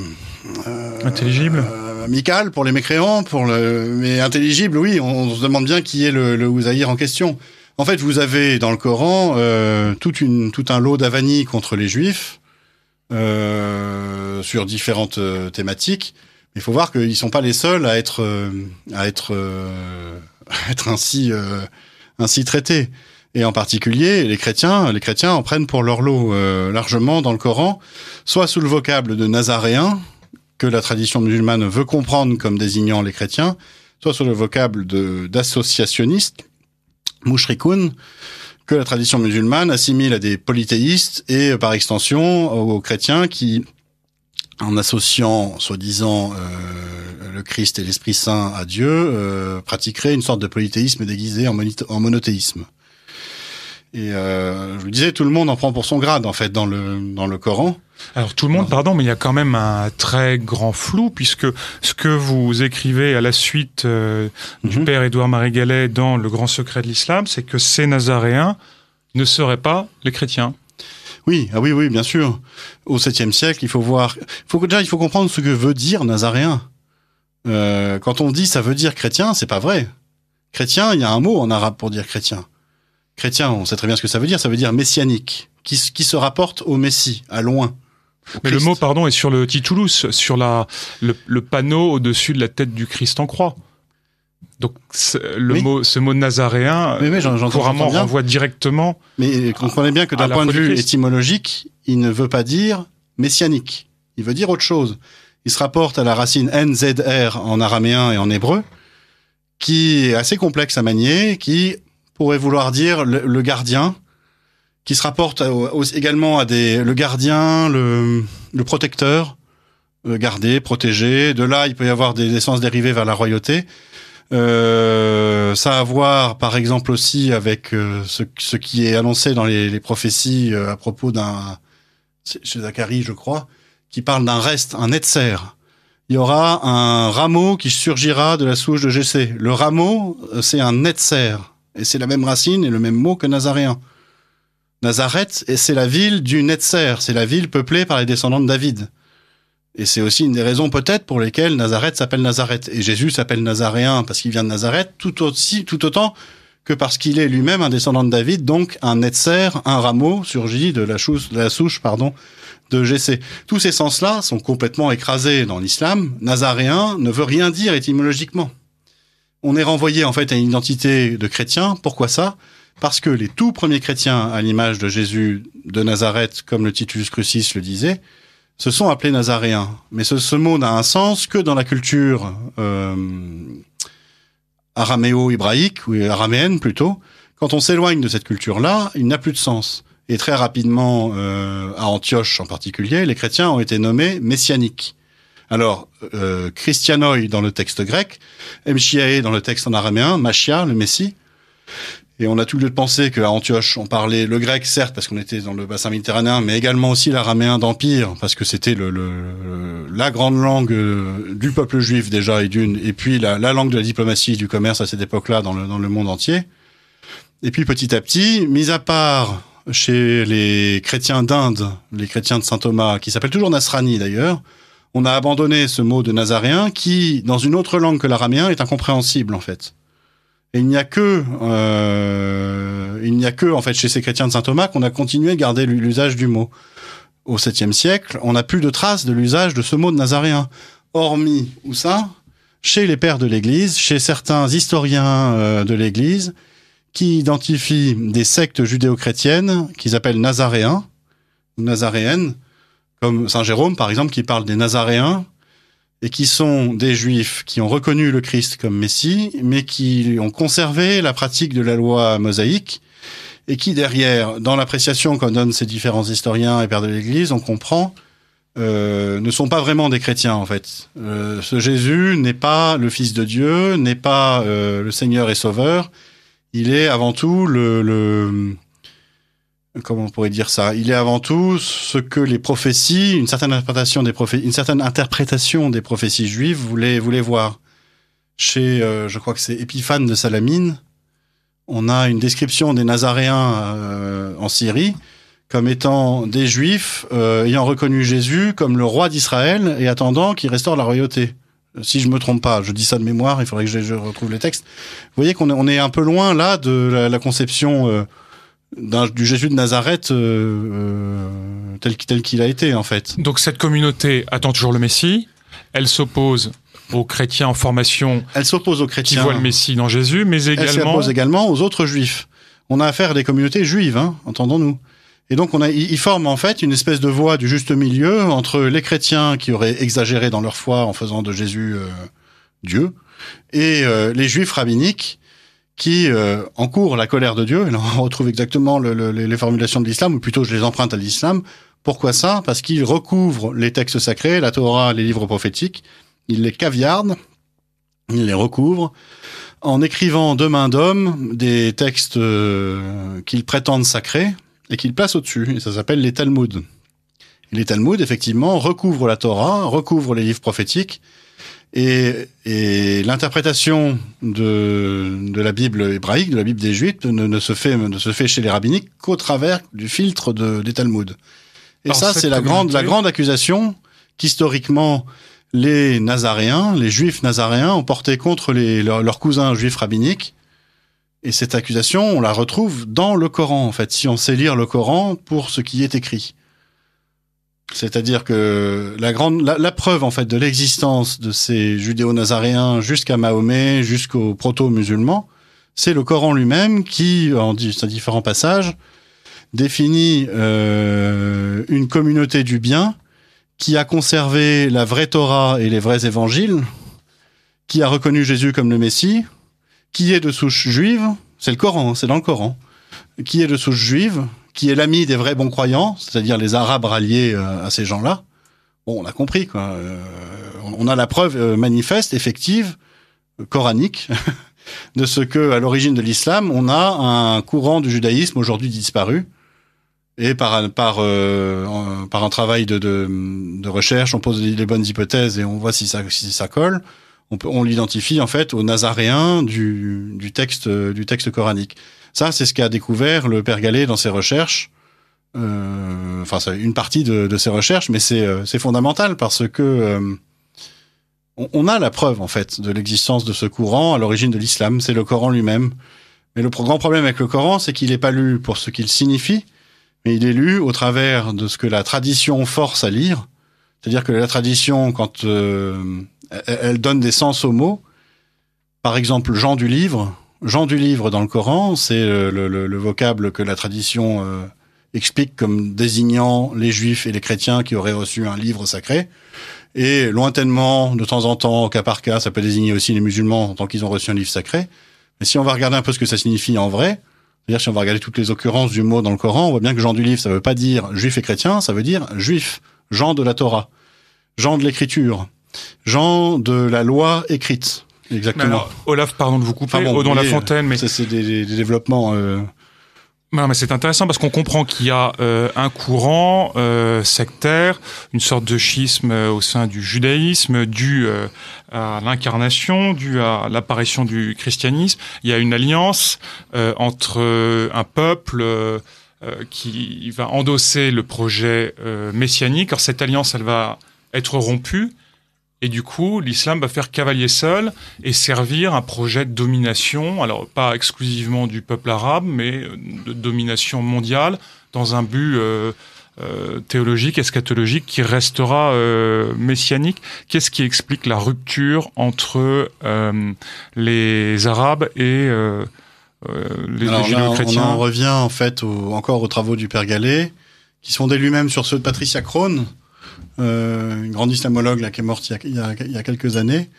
euh, intelligible, amical pour les mécréants, pour le, mais intelligible, oui. On, se demande bien qui est le, le Ouzaïr en question. En fait, vous avez dans le Coran une, tout un lot d'avanies contre les Juifs sur différentes thématiques. Il faut voir qu'ils sont pas les seuls à être à être être ainsi ainsi traités. Et en particulier, les chrétiens, les chrétiens en prennent pour leur lot euh, largement dans le Coran, soit sous le vocable de nazaréen, que la tradition musulmane veut comprendre comme désignant les chrétiens, soit sous le vocable d'associationniste, mushrikoun, que la tradition musulmane assimile à des polythéistes et euh, par extension aux chrétiens qui, en associant soi-disant euh, le Christ et l'Esprit Saint à Dieu, pratiqueraient une sorte de polythéisme déguisé en monothéisme. Et euh, je vous disais, tout le monde en prend pour son grade, en fait, dans le, dans le Coran. Alors tout le monde, pardon, mais il y a quand même un très grand flou, puisque ce que vous écrivez à la suite euh, du mhm. père Édouard Marie-Gallet dans Le Grand Secret de l'Islam, c'est que ces Nazaréens ne seraient pas les chrétiens. Oui, ah oui, oui, bien sûr. Au 7e siècle, il faut voir... Faut, déjà, il faut comprendre ce que veut dire Nazaréen. Euh, quand on dit ça veut dire chrétien, c'est pas vrai. Chrétien, il y a un mot en arabe pour dire chrétien chrétien, on sait très bien ce que ça veut dire, ça veut dire messianique, qui, se rapporte au Messie, à loin. Mais le mot, pardon, est sur le titulus, sur la, le, panneau au-dessus de la tête du Christ en croix. Donc le mot, ce mot nazaréen, mais, mais renvoie directement. Mais comprenez bien que d'un point de vue étymologique, il ne veut pas dire messianique. Il veut dire autre chose. Il se rapporte à la racine nzr en araméen et en hébreu, qui est assez complexe à manier, qui pourrait vouloir dire le, gardien, qui se rapporte également à des le gardien, le, protecteur, euh, gardé, garder, protéger. De là, il peut y avoir des, essences dérivées dérivés vers la royauté. Euh, ça à voir, par exemple, aussi avec euh, ce, qui est annoncé dans les, prophéties euh, à propos d'un chez Zacharie, je crois, qui parle d'un reste, un netzer. Il y aura un rameau qui surgira de la souche de GC. Le rameau, c'est un netzer et c'est la même racine et le même mot que nazaréen. Nazareth, c'est la ville du Netzer, c'est la ville peuplée par les descendants de David. Et c'est aussi une des raisons peut-être pour lesquelles Nazareth s'appelle Nazareth. Et Jésus s'appelle Nazaréen parce qu'il vient de Nazareth, tout, aussi, tout autant que parce qu'il est lui-même un descendant de David, donc un Netzer, un rameau surgit de la, souche pardon, de Jesse. Tous ces sens-là sont complètement écrasés dans l'islam. Nazaréen ne veut rien dire étymologiquement on est renvoyé en fait à une identité de chrétien. Pourquoi ça Parce que les tout premiers chrétiens, à l'image de Jésus de Nazareth, comme le Titus Crucis le disait, se sont appelés nazaréens. Mais ce, mot n'a un sens que dans la culture euh, araméo-hébraïque, ou araméenne plutôt. Quand on s'éloigne de cette culture-là, il n'a plus de sens. Et très rapidement, euh, à Antioche en particulier, les chrétiens ont été nommés messianiques. Alors, euh, Christianoi dans le texte grec, Mchiae dans le texte en araméen, Machia, le Messie. Et on a tout le lieu de penser qu'à Antioche, on parlait le grec, certes, parce qu'on était dans le bassin méditerranéen, mais également aussi l'araméen d'Empire, parce que c'était la grande langue euh, du peuple juif déjà, et d'une, et puis la, langue de la diplomatie et du commerce à cette époque-là dans le monde entier. Et puis petit à petit, mis à part chez les chrétiens d'Inde, les chrétiens de Saint Thomas, qui s'appellent toujours Nasrani d'ailleurs, on a abandonné ce mot de nazaréen qui, dans une autre langue que l'araméen, est incompréhensible en fait. Et il n'y a que, euh, il n'y a que en fait chez ces chrétiens de saint Thomas qu'on a continué à garder l'usage du mot. Au 7e siècle, on n'a plus de traces de l'usage de ce mot de nazaréen, hormis où ça Chez les pères de l'Église, chez certains historiens euh, de l'Église qui identifient des sectes judéo-chrétiennes qu'ils appellent nazaréens ou nazaréennes comme Saint Jérôme par exemple, qui parle des Nazaréens et qui sont des Juifs qui ont reconnu le Christ comme Messie, mais qui ont conservé la pratique de la loi mosaïque et qui derrière, dans l'appréciation qu'en donnent ces différents historiens et pères de l'Église, on comprend euh, ne sont pas vraiment des chrétiens en fait. Euh, ce Jésus n'est pas le Fils de Dieu, n'est pas euh, le Seigneur et Sauveur. Il est avant tout le, comment on pourrait dire ça Il est avant tout ce que les prophéties, une certaine interprétation des prophéties, juives voulait, voulait voir. Chez, euh, je crois que c'est Épiphane de Salamine, on a une description des Nazaréens euh, en Syrie comme étant des Juifs euh, ayant reconnu Jésus comme le roi d'Israël et attendant qu'il restaure la royauté. Si je me trompe pas, je dis ça de mémoire, il faudrait que je, retrouve les textes. Vous voyez qu'on est, un peu loin là de la conception du Jésus de Nazareth euh, euh, tel, qu'il a été en fait. Donc cette communauté attend toujours le Messie, elle s'oppose aux chrétiens en formation. Elle s'oppose aux chrétiens qui voient le Messie dans Jésus, mais également. Elle s'oppose également aux autres juifs. On a affaire à des communautés juives, hein, entendons-nous. Et donc, on a, ils forment en fait une espèce de voie du juste milieu entre les chrétiens qui auraient exagéré dans leur foi en faisant de Jésus euh, Dieu et les juifs rabbiniques qui euh, encourt la colère de Dieu. Et là, on retrouve exactement les formulations de l'islam, ou plutôt je les emprunte à l'islam. Pourquoi ça Parce qu'il recouvre les textes sacrés, la Torah, les livres prophétiques, il les caviarde, il les recouvre, en écrivant de main d'homme des textes euh, qu'ils prétendent sacrés et qu'ils placent au-dessus. Et ça s'appelle les Talmuds. les Talmuds, effectivement, recouvrent la Torah, recouvrent les livres prophétiques, et, l'interprétation de, la Bible hébraïque, de la Bible des Juifs, ne, se, fait, chez les rabbiniques qu'au travers du filtre de, des Talmuds. Et ça, c'est la grande, accusation qu'historiquement les Nazaréens, les Juifs nazaréens, ont porté contre leurs cousins juifs rabbiniques. Et cette accusation, on la retrouve dans le Coran, en fait, si on sait lire le Coran pour ce qui est écrit. C'est-à-dire que la preuve en fait de l'existence de ces judéo-nazaréens jusqu'à Mahomet, jusqu'aux proto-musulmans, c'est le Coran lui-même qui, en différents passages, définit euh, une communauté du bien qui a conservé la vraie Torah et les vrais évangiles, qui a reconnu Jésus comme le Messie, qui est de souche juive, c'est le Coran, hein, c'est dans le Coran, qui est de souche juive, qui est l'ami des vrais bons croyants, c'est-à-dire les Arabes ralliés euh, à ces gens-là. Bon, on a compris quoi. Euh, on a la preuve euh, manifeste, effective, coranique. de ce que, à l'origine de l'islam, on a un courant du judaïsme aujourd'hui disparu, et par par par un travail de, recherche, on pose les bonnes hypothèses et on voit si ça ça colle. On on l'identifie en fait au nazaréen du texte du texte coranique. Ça, c'est ce qu'a découvert le père Gallet dans ses recherches. Euh, enfin, une partie de, ses recherches, mais c'est euh, fondamental parce que euh, on, a la preuve en fait de l'existence de ce courant à l'origine de l'islam. C'est le Coran lui-même. Mais le grand problème avec le Coran, c'est qu'il n'est pas lu pour ce qu'il signifie, mais il est lu au travers de ce que la tradition force à lire. C'est-à-dire que la tradition, quand elle, donne des sens aux mots, par exemple Jean du livre, Jean du livre dans le Coran, c'est euh, le, vocable que la tradition euh, explique comme désignant les juifs et les chrétiens qui auraient reçu un livre sacré. Et lointainement, de temps en temps, au cas par cas, ça peut désigner aussi les musulmans en tant qu'ils ont reçu un livre sacré. Mais si on va regarder un peu ce que ça signifie en vrai, c'est-à-dire si on va regarder toutes les occurrences du mot dans le Coran, on voit bien que Jean du livre, ça ne veut pas dire juif et chrétien, ça veut dire juif, Jean de la Torah, Jean de l'écriture, Jean de la loi écrite. Exactement. Olaf, pardon de vous couper, enfin La Fontaine, mais ça c'est des, développements. Euh... Non, mais c'est intéressant parce qu'on comprend qu'il y a euh, un courant euh, sectaire, une sorte de schisme euh, au sein du judaïsme dû euh, à l'incarnation, dû à l'apparition du christianisme. Il y a une alliance entre un peuple qui va endosser le projet messianique. Alors cette alliance, elle va être rompue et du coup, l'islam va faire cavalier seul et servir un projet de domination, alors pas exclusivement du peuple arabe, mais de domination mondiale dans un but euh, euh, théologique, eschatologique, qui restera euh, messianique. Qu'est-ce qui explique la rupture entre les Arabes et les, chrétiens On en revient en fait encore aux travaux du Père Gallet, qui sont dès lui-même sur ceux de Patricia Crone euh, une grande islamologue là, qui est morte il y, a, quelques années,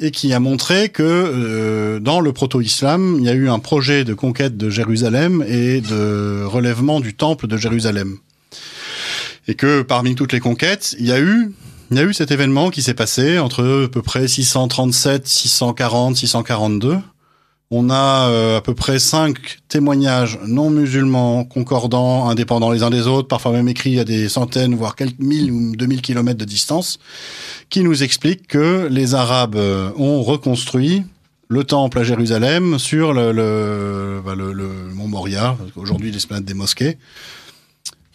et qui a montré que euh, dans le proto-islam, il y a eu un projet de conquête de Jérusalem et de relèvement du temple de Jérusalem. Et que parmi toutes les conquêtes, il y a eu il y a eu cet événement qui s'est passé entre à peu près 637, 640, 642 on a euh, à peu près cinq témoignages non musulmans, concordants, indépendants les uns des autres, parfois même écrits à des centaines, voire quelques mille ou deux mille kilomètres de distance, qui nous expliquent que les Arabes euh, ont reconstruit le temple à Jérusalem sur le, bah, mont Moria, aujourd'hui l'esplanade des mosquées.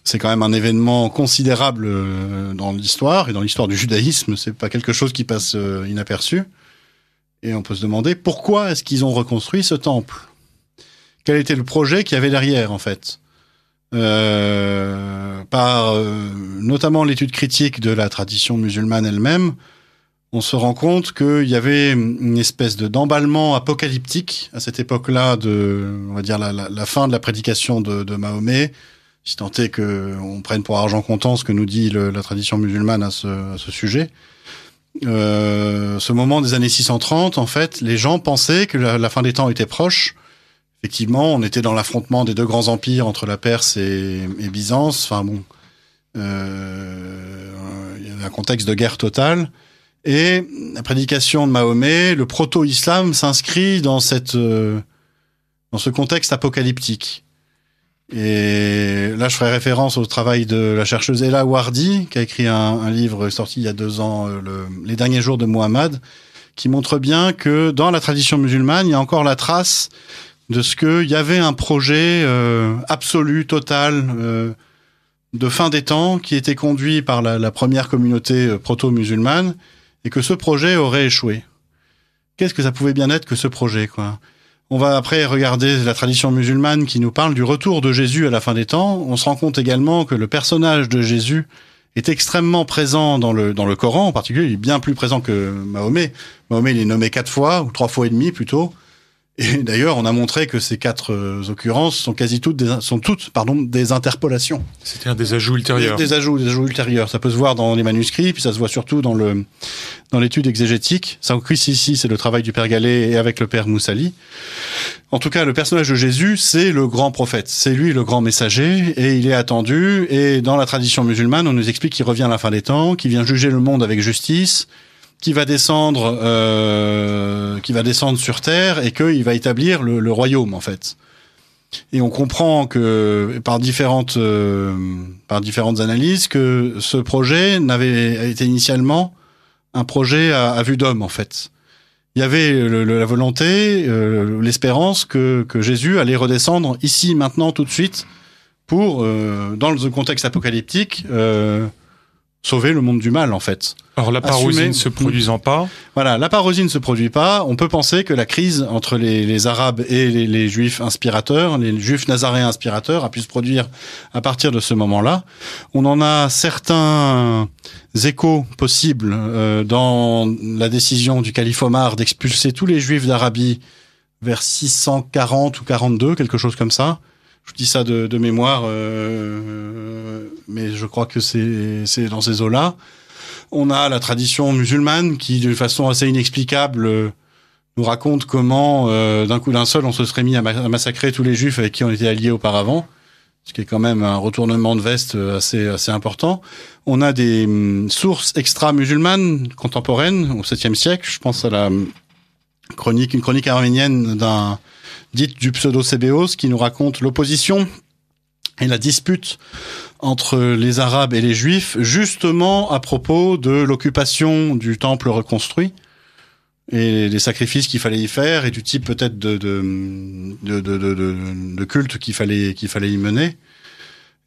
C'est quand même un événement considérable euh, dans l'histoire et dans l'histoire du judaïsme. C'est pas quelque chose qui passe inaperçu. Et on peut se demander pourquoi est-ce qu'ils ont reconstruit ce temple Quel était le projet qu'il y avait derrière, en fait euh, Par euh, notamment l'étude critique de la tradition musulmane elle-même, on se rend compte qu'il y avait une espèce de d'emballement apocalyptique à cette époque-là de, on va dire la, fin de la prédication de, Mahomet, si tant est qu'on prenne pour argent comptant ce que nous dit la tradition musulmane à ce, à ce sujet. Euh, ce moment des années 630, en fait, les gens pensaient que la, fin des temps était proche. Effectivement, on était dans l'affrontement des deux grands empires entre la Perse et, Byzance. Enfin bon, euh, il y avait un contexte de guerre totale. Et la prédication de Mahomet, le proto-islam s'inscrit dans cette euh, dans ce contexte apocalyptique. Et là, je ferai référence au travail de la chercheuse Ella Wardi, qui a écrit un, livre sorti il y a deux ans, euh, Les derniers jours de Muhammad, qui montre bien que dans la tradition musulmane, il y a encore la trace de ce qu'il y avait un projet euh, absolu, total, euh, de fin des temps, qui était conduit par la, la première communauté proto-musulmane, et que ce projet aurait échoué. Qu'est-ce que ça pouvait bien être que ce projet, quoi on va après regarder la tradition musulmane qui nous parle du retour de Jésus à la fin des temps. On se rend compte également que le personnage de Jésus est extrêmement présent dans le, dans le Coran en particulier. Il est bien plus présent que Mahomet. Mahomet, il est nommé quatre fois, ou trois fois et demi plutôt. Et d'ailleurs, on a montré que ces quatre euh, occurrences sont quasi toutes des, sont toutes pardon, des interpolations. C'était à des ajouts ultérieurs. Des, ajouts, des ajouts ultérieurs. Ça peut se voir dans les manuscrits, puis ça se voit surtout dans le dans l'étude exégétique. Ça en ici, c'est le travail du père Galé et avec le père Moussali. En tout cas, le personnage de Jésus, c'est le grand prophète. C'est lui le grand messager et il est attendu. Et dans la tradition musulmane, on nous explique qu'il revient à la fin des temps, qu'il vient juger le monde avec justice qui va descendre, euh, qui va descendre sur Terre et qu'il va établir le, royaume en fait. Et on comprend que par différentes, euh, par différentes analyses que ce projet n'avait été initialement un projet à, vue d'homme en fait. Il y avait la volonté, euh, l'espérance que, que, Jésus allait redescendre ici, maintenant, tout de suite, pour, dans le contexte apocalyptique, sauver le monde du mal en fait. Alors la parosie ne se produisant pas. Voilà, la parosie ne se produit pas. On peut penser que la crise entre les, Arabes et les, Juifs inspirateurs, les Juifs nazaréens inspirateurs, a pu se produire à partir de ce moment-là. On en a certains échos possibles euh, dans la décision du calife Omar d'expulser tous les Juifs d'Arabie vers 640 ou 42, quelque chose comme ça je dis ça de, mémoire, euh, mais je crois que c'est dans ces eaux-là. On a la tradition musulmane qui, d'une façon assez inexplicable, euh, nous raconte comment, euh, d'un coup d'un seul, on se serait mis à, massacrer tous les juifs avec qui on était alliés auparavant, ce qui est quand même un retournement de veste assez, important. On a des hum, sources extra-musulmanes contemporaines au 7e siècle, je pense à la hum, chronique, une chronique arménienne d'un dite du pseudo cébéos qui nous raconte l'opposition et la dispute entre les Arabes et les Juifs, justement à propos de l'occupation du temple reconstruit et des sacrifices qu'il fallait y faire et du type peut-être de, de, de culte qu'il fallait, qu'il fallait y mener.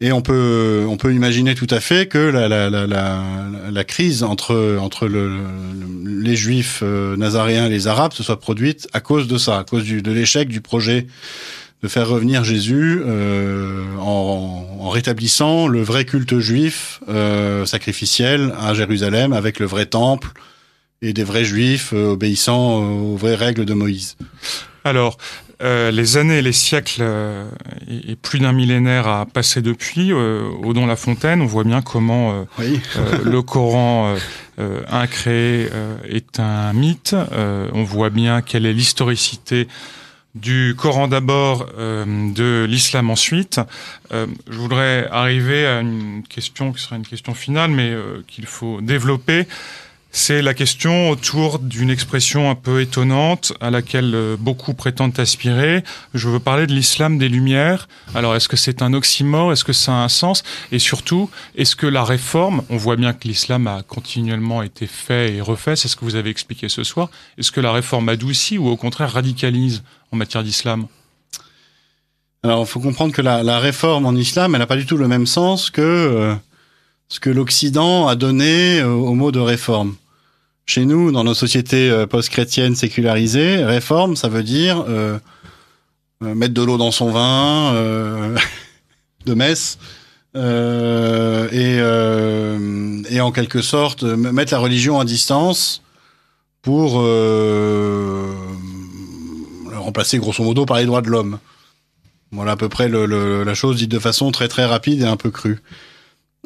Et on peut on peut imaginer tout à fait que la la la crise entre entre les juifs euh, nazaréens et les arabes se soit produite à cause de ça, à cause du, de l'échec du projet de faire revenir Jésus euh, en, rétablissant le vrai culte juif euh, sacrificiel à Jérusalem avec le vrai temple et des vrais juifs obéissant aux vraies règles de Moïse. Alors, les années et les siècles et, plus d'un millénaire a passé depuis. Euh, au don La Fontaine, on voit bien comment euh, euh, le Coran incréé est un mythe. on voit bien quelle est l'historicité du Coran d'abord, de l'islam ensuite. je voudrais arriver à une question qui sera une question finale, mais qu'il faut développer. C'est la question autour d'une expression un peu étonnante à laquelle euh, beaucoup prétendent aspirer. Je veux parler de l'islam des Lumières. Alors, est-ce que c'est un oxymore Est-ce que ça a un sens Et surtout, est-ce que la réforme, on voit bien que l'islam a continuellement été fait et refait, c'est ce que vous avez expliqué ce soir, est-ce que la réforme adoucit ou au contraire radicalise en matière d'islam alors, il faut comprendre que la, réforme en islam, elle n'a pas du tout le même sens que euh, ce que l'Occident a donné euh, au mot de réforme. Chez nous, dans nos sociétés euh, post-chrétiennes sécularisées, réforme, ça veut dire euh, euh, mettre de l'eau dans son vin, de messe, et, en quelque sorte mettre la religion à distance pour remplacer grosso modo par les droits de l'homme. Voilà à peu près la chose dite de façon très très rapide et un peu crue.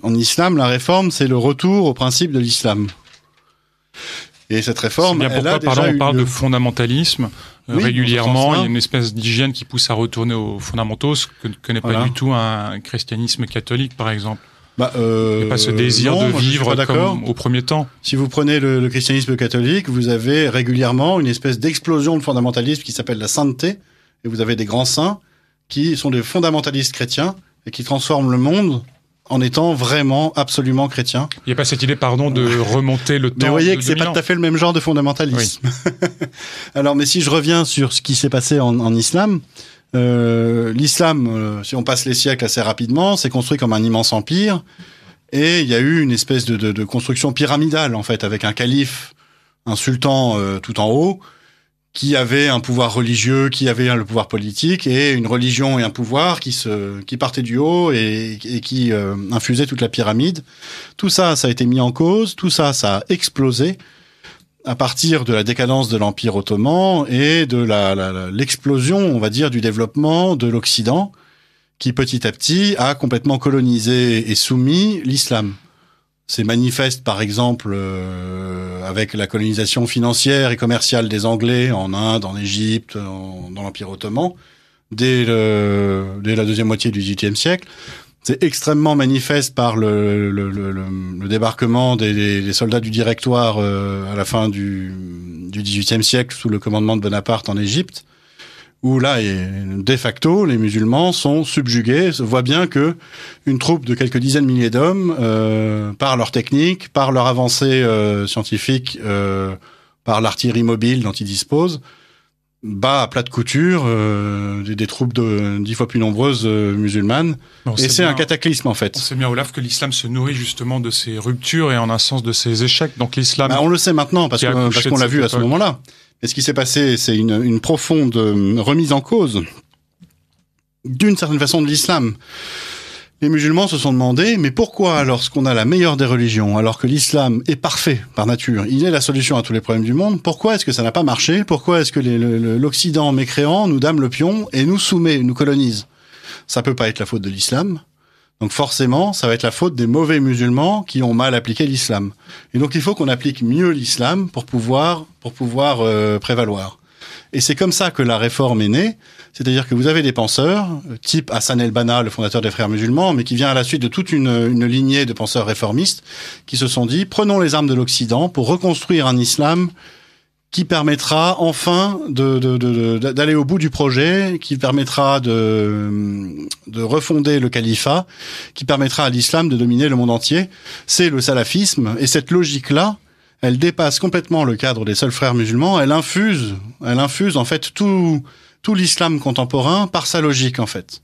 En islam, la réforme, c'est le retour au principe de l'islam. Et cette réforme, bien pourquoi, a déjà on parle de fondamentalisme euh, régulièrement. Il y a une espèce d'hygiène qui pousse à retourner aux fondamentaux, ce que, n'est pas du tout un christianisme catholique, par exemple. Bah, euh, pas ce désir de vivre au premier temps. Si vous prenez le, christianisme catholique, vous avez régulièrement une espèce d'explosion de fondamentalisme qui s'appelle la sainteté, et vous avez des grands saints qui sont des fondamentalistes chrétiens et qui transforment le monde en étant vraiment absolument chrétien. Il n'y a pas cette idée, pardon, de remonter le temps. vous voyez que c'est pas tout à fait le même genre de fondamentalisme. Alors, mais si je reviens sur ce qui s'est passé en, islam, euh, l'islam, euh, si on passe les siècles assez rapidement, s'est construit comme un immense empire. Et il y a eu une espèce de, construction pyramidale, en fait, avec un calife, un sultan euh, tout en haut, qui avait un pouvoir religieux, qui avait le pouvoir politique, et une religion et un pouvoir qui, se, qui partait du haut et, qui infusait euh, infusaient toute la pyramide. Tout ça, ça a été mis en cause, tout ça, ça a explosé à partir de la décadence de l'Empire ottoman et de l'explosion, la, on va dire, du développement de l'Occident, qui petit à petit a complètement colonisé et soumis l'islam. C'est manifeste, par exemple, euh, avec la colonisation financière et commerciale des Anglais en Inde, en Égypte, dans l'Empire ottoman, dès, la deuxième moitié du XVIIIe siècle. C'est extrêmement manifeste par le, le, débarquement des, soldats du Directoire euh, à la fin du, du XVIIIe siècle sous le commandement de Bonaparte en Égypte où là, de facto, les musulmans sont subjugués. On voit bien que une troupe de quelques dizaines de milliers d'hommes, euh, par leur technique, par leur avancée euh, scientifique, euh, par l'artillerie mobile dont ils disposent, bat à plat de couture des, troupes de dix fois plus nombreuses musulmanes. et c'est un cataclysme en fait. C'est sait bien Olaf que l'islam se nourrit justement de ces ruptures et en un sens de ces échecs. Donc l'islam. Bah, on le sait maintenant parce qu'on l'a vu à ce moment-là. Et ce qui s'est passé, c'est une, profonde euh, remise en cause d'une certaine façon de l'islam. Les musulmans se sont demandé, mais pourquoi lorsqu'on a la meilleure des religions, alors que l'islam est parfait par nature, il est la solution à tous les problèmes du monde, pourquoi est-ce que ça n'a pas marché Pourquoi est-ce que l'Occident mécréant nous dame le pion et nous soumet, nous colonise Ça peut pas être la faute de l'islam, donc forcément, ça va être la faute des mauvais musulmans qui ont mal appliqué l'islam. Et donc il faut qu'on applique mieux l'islam pour pouvoir pour pouvoir euh, prévaloir. Et c'est comme ça que la réforme est née, c'est-à-dire que vous avez des penseurs, euh, type Hassan el-Banna, le fondateur des Frères musulmans, mais qui vient à la suite de toute une, une lignée de penseurs réformistes, qui se sont dit, prenons les armes de l'Occident pour reconstruire un islam qui permettra enfin d'aller de, au bout du projet, qui permettra de, de refonder le califat, qui permettra à l'islam de dominer le monde entier. C'est le salafisme. Et cette logique-là, elle dépasse complètement le cadre des seuls frères musulmans. Elle infuse, elle infuse en fait tout, tout l'islam contemporain par sa logique en fait.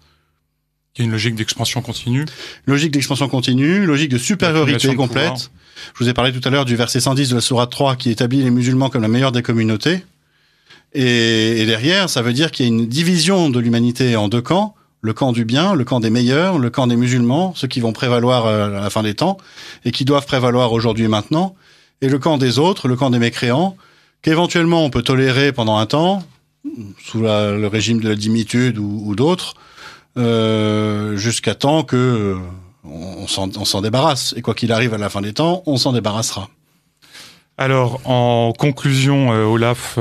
Il y a une logique d'expansion continue. Logique d'expansion continue, logique de supériorité complète. Je vous ai parlé tout à l'heure du verset 110 de la Sourate 3 qui établit les musulmans comme la meilleure des communautés. Et, derrière, ça veut dire qu'il y a une division de l'humanité en deux camps. Le camp du bien, le camp des meilleurs, le camp des musulmans, ceux qui vont prévaloir euh, à la fin des temps et qui doivent prévaloir aujourd'hui et maintenant. Et le camp des autres, le camp des mécréants, qu'éventuellement on peut tolérer pendant un temps, sous le régime de la dimitude ou d'autres, euh, jusqu'à temps que euh, on, s'en débarrasse. Et quoi qu'il arrive à la fin des temps, on s'en débarrassera. Alors, en conclusion, euh, Olaf,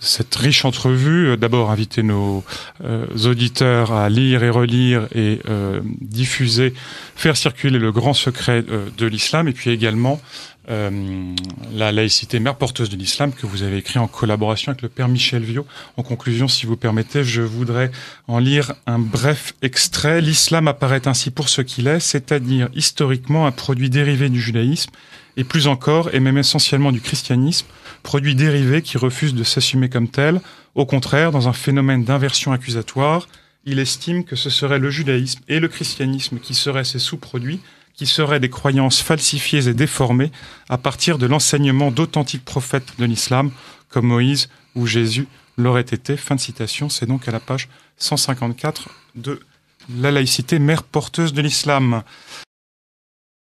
cette riche entrevue, d'abord inviter nos auditeurs à lire et relire et diffuser, faire circuler le grand secret de l'islam, et puis également euh, la laïcité mère porteuse de l'islam, que vous avez écrit en collaboration avec le père Michel Viau. En conclusion, si vous permettez, je voudrais en lire un bref extrait. L'islam apparaît ainsi pour ce qu'il est, c'est-à-dire historiquement un produit dérivé du judaïsme, et plus encore, et même essentiellement du christianisme, produit dérivé qui refuse de s'assumer comme tel. Au contraire, dans un phénomène d'inversion accusatoire, il estime que ce serait le judaïsme et le christianisme qui seraient ses sous-produits qui seraient des croyances falsifiées et déformées à partir de l'enseignement d'authentiques prophètes de l'islam, comme Moïse ou Jésus l'aurait été. Fin de citation, c'est donc à la page 154 de La laïcité, mère porteuse de l'islam.